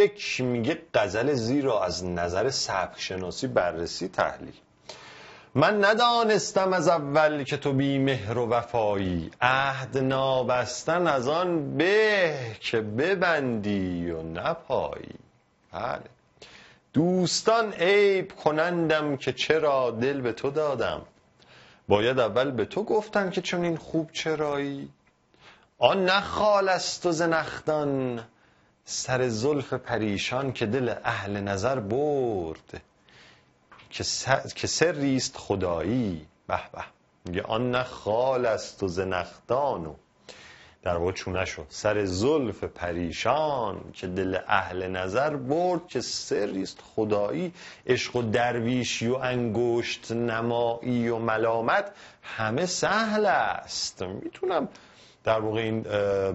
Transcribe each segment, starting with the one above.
یک میگه غزل زیرا از نظر سبک شناسی بررسی تحلیل من ندانستم از اول که تو بی مهر و وفایی عهد نابستن از آن به که ببندی و نپایی بله دوستان عیب کنندم که چرا دل به تو دادم باید اول به تو گفتم که چون این خوب چرایی آن نخال است و زنختان سر زلف پریشان که دل اهل نظر برد که, سریست خدایی به به میگه آن نه خال است و زنختان و در واقع شد سر زلف پریشان که دل اهل نظر برد که سریست خدایی عشق و درویشی و انگشت نمایی و ملامت همه سهل است میتونم در واقع این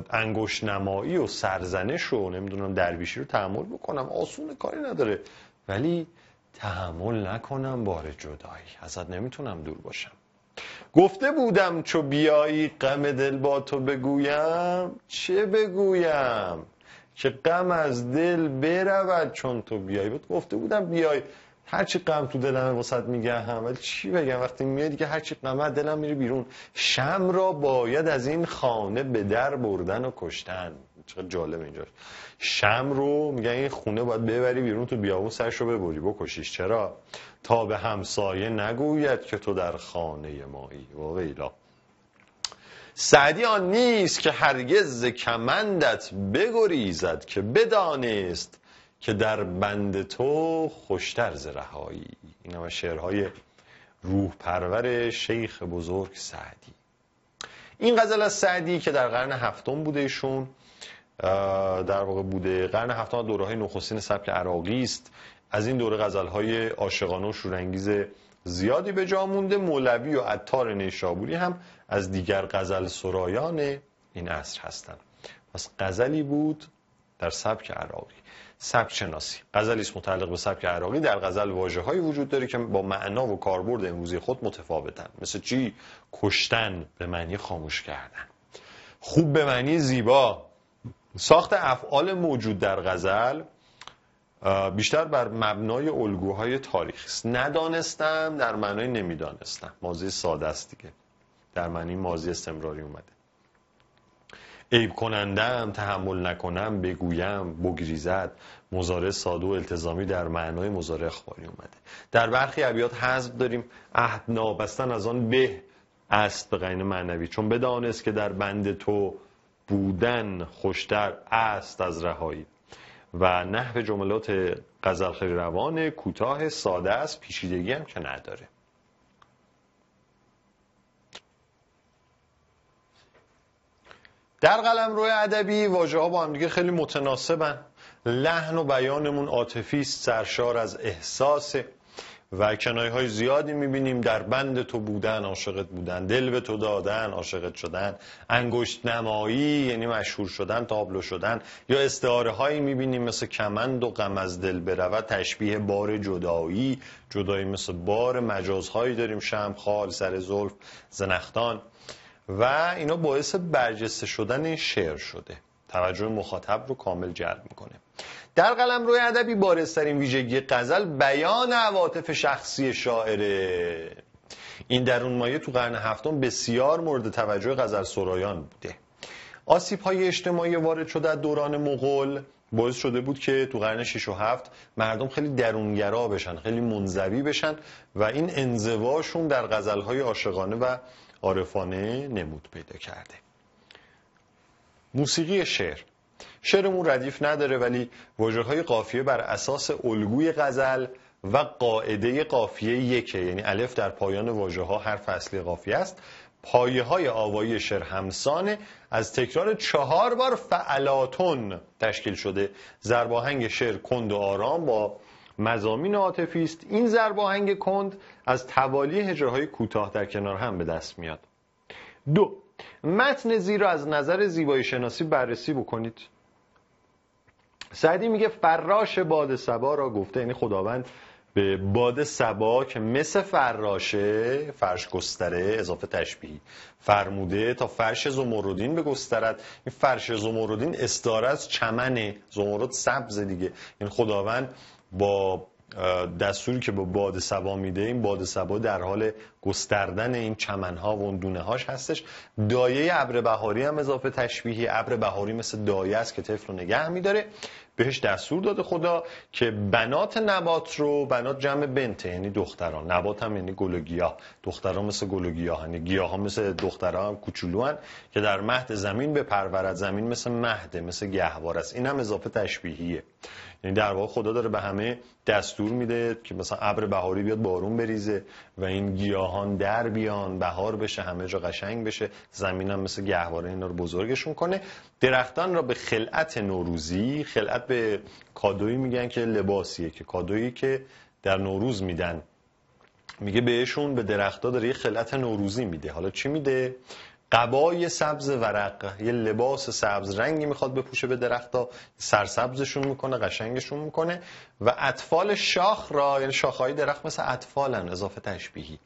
انگوش نمایی و سرزنش رو نمیدونم درویشی رو تحمل بکنم آسون کاری نداره ولی تحمل نکنم بار جدایی ازت نمیتونم دور باشم گفته بودم چو بیایی غم دل با تو بگویم چه بگویم که غم از دل برود چون تو بیایی گفته بودم بیای هر چی غم تو دلم واسط هم ولی چی بگم وقتی میاد دیگه هر چی غم دلم میره بیرون شم را باید از این خانه به در بردن و کشتن چقدر جالب اینجاست شم رو میگن این خونه باید ببری بیرون تو بیابون سرش رو ببری بکشیش چرا تا به همسایه نگوید که تو در خانه مایی و ویلا سعدی آن نیست که هرگز کمندت بگریزد که بدانست که در بند تو خوشتر ز رهایی این شعرهای روح پرور شیخ بزرگ سعدی این غزل از سعدی که در قرن هفتم بوده ایشون در واقع بوده قرن هفتم دوره های نخستین سبک عراقی است از این دوره غزل های عاشقانه و شورانگیز زیادی به جا مونده مولوی و عطار نیشابوری هم از دیگر غزل سرایان این عصر هستند پس غزلی بود در سبک عراقی سبک شناسی غزل است متعلق به سبک عراقی در غزل واژه‌هایی وجود داره که با معنا و کاربرد امروزی خود متفاوتن مثل چی کشتن به معنی خاموش کردن خوب به معنی زیبا ساخت افعال موجود در غزل بیشتر بر مبنای الگوهای تاریخی است ندانستم در معنای نمیدانستم ماضی ساده است دیگه در معنی ماضی استمراری اومده عیب کنندم تحمل نکنم بگویم بگریزد مزارع ساده و التزامی در معنای مزارع اخباری اومده در برخی ابیات حذف داریم عهد نابستن از آن به است به قین معنوی چون بدانست که در بند تو بودن خوشتر است از رهایی و نحو جملات غزل روان کوتاه ساده است پیچیدگی هم که نداره در قلم روی ادبی واجه ها با هم دیگه خیلی متناسبن لحن و بیانمون عاطفی است سرشار از احساس و کنایه های زیادی میبینیم در بند تو بودن عاشقت بودن دل به تو دادن عاشقت شدن انگشت نمایی یعنی مشهور شدن تابلو شدن یا استعاره هایی میبینیم مثل کمند و قم از دل برود تشبیه بار جدایی جدایی مثل بار مجازهایی داریم خال، سر زلف زنختان و اینا باعث برجسته شدن این شعر شده توجه مخاطب رو کامل جلب میکنه در قلم روی ادبی بارسترین ویژگی قزل بیان عواطف شخصی شاعره این درون مایه تو قرن هفتم بسیار مورد توجه قزل سرایان بوده آسیب های اجتماعی وارد شده از دوران مغول باعث شده بود که تو قرن 6 و 7 مردم خیلی درونگرا بشن خیلی منزوی بشن و این انزواشون در های عاشقانه و عارفانه نمود پیدا کرده موسیقی شعر شعرمون ردیف نداره ولی واجه های قافیه بر اساس الگوی غزل و قاعده قافیه یکه یعنی الف در پایان واجه ها حرف اصلی قافیه است پایه های آوایی شعر همسانه از تکرار چهار بار فعلاتون تشکیل شده زرباهنگ شعر کند و آرام با مزامین عاطفی است این ضرب آهنگ کند از توالی هجرهای کوتاه در کنار هم به دست میاد دو متن زیر را از نظر زیبایی شناسی بررسی بکنید سعدی میگه فراش باد سبا را گفته یعنی خداوند به باد سبا که مثل فراشه فرش گستره اضافه تشبیهی فرموده تا فرش زمردین به گسترد این فرش زمردین استاره از چمن زمرد سبز دیگه این یعنی خداوند با دستوری که با باد سبا میده این باد سبا در حال گستردن این چمنها و اون دونه هاش هستش دایه ابر بهاری هم اضافه تشبیهی ابر بهاری مثل دایه است که طفل رو نگه میداره بهش دستور داده خدا که بنات نبات رو بنات جمع بنته یعنی دختران نبات هم یعنی گل و گیاه دختران مثل گل و گیاه یعنی گیاه ها مثل دختران هم هن که در مهد زمین به پرورد زمین مثل مهده مثل گهوار است این هم اضافه تشبیهیه یعنی در واقع خدا داره به همه دستور میده که مثلا ابر بهاری بیاد بارون بریزه و این گیاهان در بیان بهار بشه همه جا قشنگ بشه زمین هم مثل گهواره اینا رو بزرگشون کنه درختان را به خلعت نوروزی خلعت به کادویی میگن که لباسیه که کادویی که در نوروز میدن میگه بهشون به درختا داره یه خلعت نوروزی میده حالا چی میده قبای سبز ورق یه لباس سبز رنگی میخواد بپوشه به درخت ها سرسبزشون میکنه قشنگشون میکنه و اطفال شاخ را یعنی شاخهای درخت مثل اطفالن اضافه تشبیهی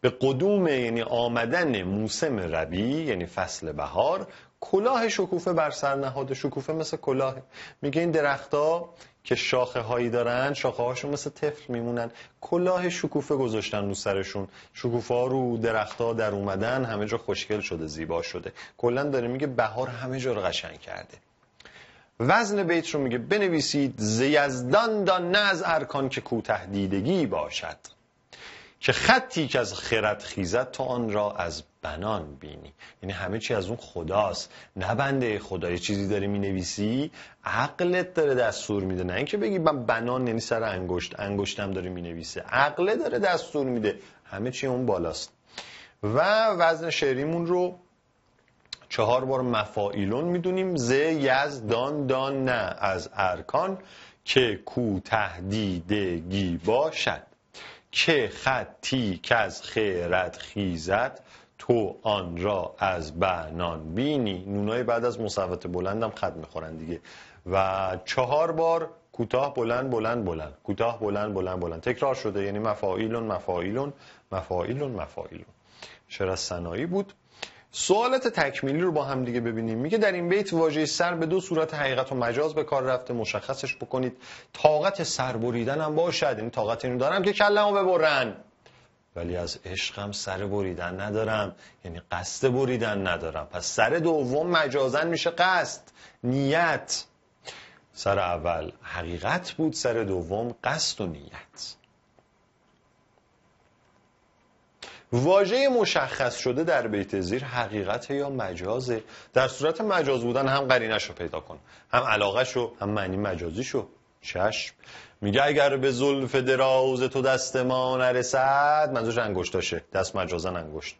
به قدوم یعنی آمدن موسم ربی یعنی فصل بهار کلاه شکوفه بر سر نهاده شکوفه مثل کلاه میگه این درختها که شاخه هایی دارن شاخه هاشون مثل تفل میمونن کلاه شکوفه گذاشتن رو سرشون شکوفه ها رو درخت در اومدن همه جا خوشگل شده زیبا شده کلا داره میگه بهار همه جا رو قشنگ کرده وزن بیت رو میگه بنویسید زیزدان دان نه از ارکان که کوته دیدگی باشد که خطی که از خرد خیزد آن را از بنان بینی یعنی همه چی از اون خداست نه بنده خدا یه چیزی داری نویسی عقلت داره دستور میده نه اینکه بگی من بنان یعنی سر انگشت انگشتم داره نویسه عقله داره دستور میده همه چی اون بالاست و وزن شعریمون رو چهار بار مفائیلون میدونیم ز یز دان نه از ارکان که کو تهدیدگی باشد که خطی که از خیرت خیزد تو آن را از بهنان بینی نونای بعد از مصوت بلندم خط میخورن دیگه و چهار بار کوتاه بلند بلند بلند کوتاه بلند بلند بلند تکرار شده یعنی مفاعیلون مفاعیلون مفاعیلون مفایلون شعر از بود سوالت تکمیلی رو با هم دیگه ببینیم میگه در این بیت واژه سر به دو صورت حقیقت و مجاز به کار رفته مشخصش بکنید طاقت سر بریدن هم باشد یعنی طاقت اینو دارم که کلمو ببرن ولی از عشقم سر بریدن ندارم یعنی قصد بریدن ندارم پس سر دوم مجازن میشه قصد نیت سر اول حقیقت بود سر دوم قصد و نیت واژه مشخص شده در بیت زیر حقیقت یا مجازه در صورت مجاز بودن هم قرینش رو پیدا کن هم علاقه شو هم معنی مجازی شو چشم میگه اگر به زلف دراز تو دست ما نرسد منظورش انگشتاشه دست مجازن انگشت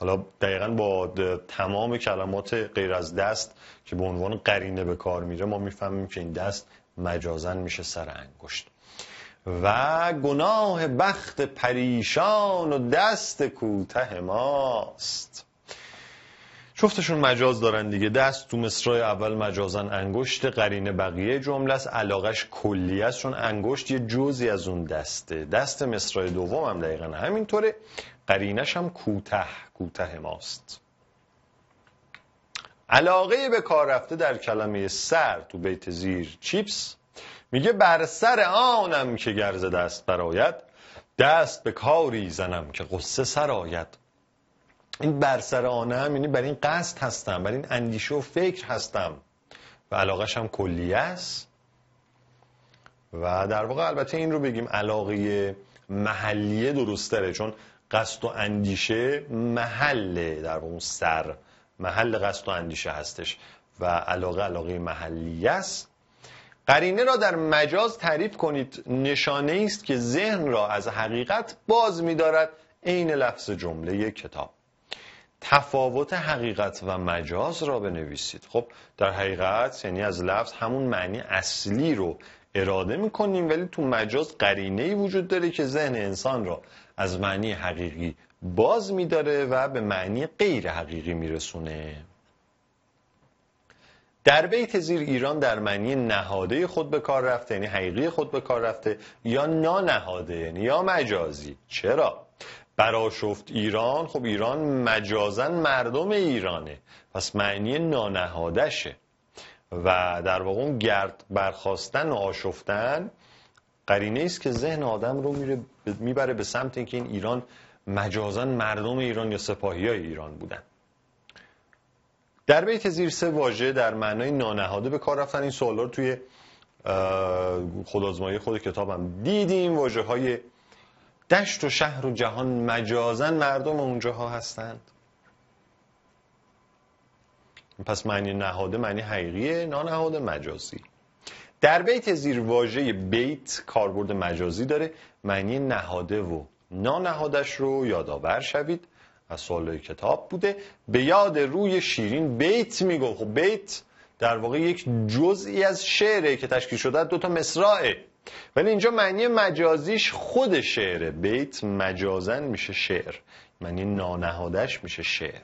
حالا دقیقا با تمام کلمات غیر از دست که به عنوان قرینه به کار میره ما میفهمیم که این دست مجازن میشه سر انگشت و گناه بخت پریشان و دست کوته ماست شفتشون مجاز دارن دیگه دست تو مصرای اول مجازن انگشت قرین بقیه جمله است علاقش کلی است چون انگشت یه جزی از اون دسته دست مصرای دوم هم دقیقا همینطوره قرینش هم کوته کوته ماست علاقه به کار رفته در کلمه سر تو بیت زیر چیپس میگه بر سر آنم که گرز دست براید دست به کاری زنم که قصه سر آید این بر سر آنم یعنی بر این قصد هستم بر این اندیشه و فکر هستم و علاقش هم کلیه است و در واقع البته این رو بگیم علاقه محلیه درستره چون قصد و اندیشه محله در اون سر محل قصد و اندیشه هستش و علاقه علاقه محلیه است قرینه را در مجاز تعریف کنید نشانه است که ذهن را از حقیقت باز می‌دارد عین لفظ جمله کتاب تفاوت حقیقت و مجاز را بنویسید خب در حقیقت یعنی از لفظ همون معنی اصلی رو اراده می‌کنیم ولی تو مجاز قرینه وجود داره که ذهن انسان را از معنی حقیقی باز می‌داره و به معنی غیر حقیقی می‌رسونه. در بیت زیر ایران در معنی نهاده خود به کار رفته یعنی حقیقی خود به کار رفته یا نانهاده یعنی یا مجازی چرا؟ آشفت ایران خب ایران مجازن مردم ایرانه پس معنی نانهادشه و در واقع اون گرد برخواستن و آشفتن قرینه است که ذهن آدم رو میبره به سمت اینکه این ایران مجازن مردم ایران یا سپاهی های ایران بودن در بیت زیر سه واژه در معنای نانهاده به کار رفتن این سوال رو توی خودآزمایی خود کتابم دیدیم واجه های دشت و شهر و جهان مجازن مردم اونجاها هستند پس معنی نهاده معنی حقیقیه نانهاده مجازی در بیت زیر واژه بیت کاربرد مجازی داره معنی نهاده و نانهادش رو یادآور شوید از کتاب بوده به یاد روی شیرین بیت میگو خب بیت در واقع یک جزئی از شعره که تشکیل شده دو تا مصرعه ولی اینجا معنی مجازیش خود شعره بیت مجازن میشه شعر معنی نانهادش میشه شعر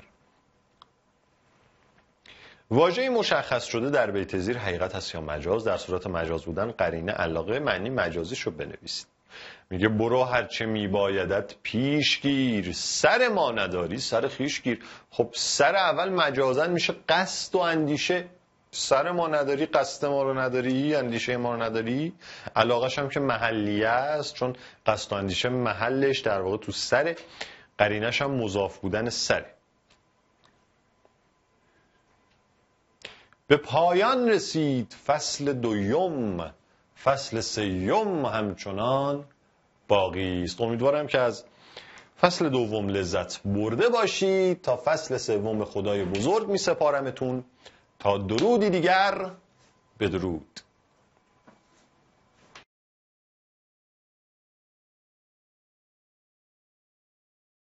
واژه مشخص شده در بیت زیر حقیقت هست یا مجاز در صورت مجاز بودن قرینه علاقه معنی مجازیش رو بنویسید میگه برو هرچه میبایدت پیش گیر سر ما نداری سر خیش گیر خب سر اول مجازن میشه قصد و اندیشه سر ما نداری قصد ما رو نداری اندیشه ما رو نداری علاقش هم که محلیه است چون قصد و اندیشه محلش در واقع تو سر قرینش هم مضاف بودن سره به پایان رسید فصل دوم فصل سیوم همچنان باقی است امیدوارم که از فصل دوم لذت برده باشید تا فصل سوم خدای بزرگ می سپارمتون تا درودی دیگر بدرود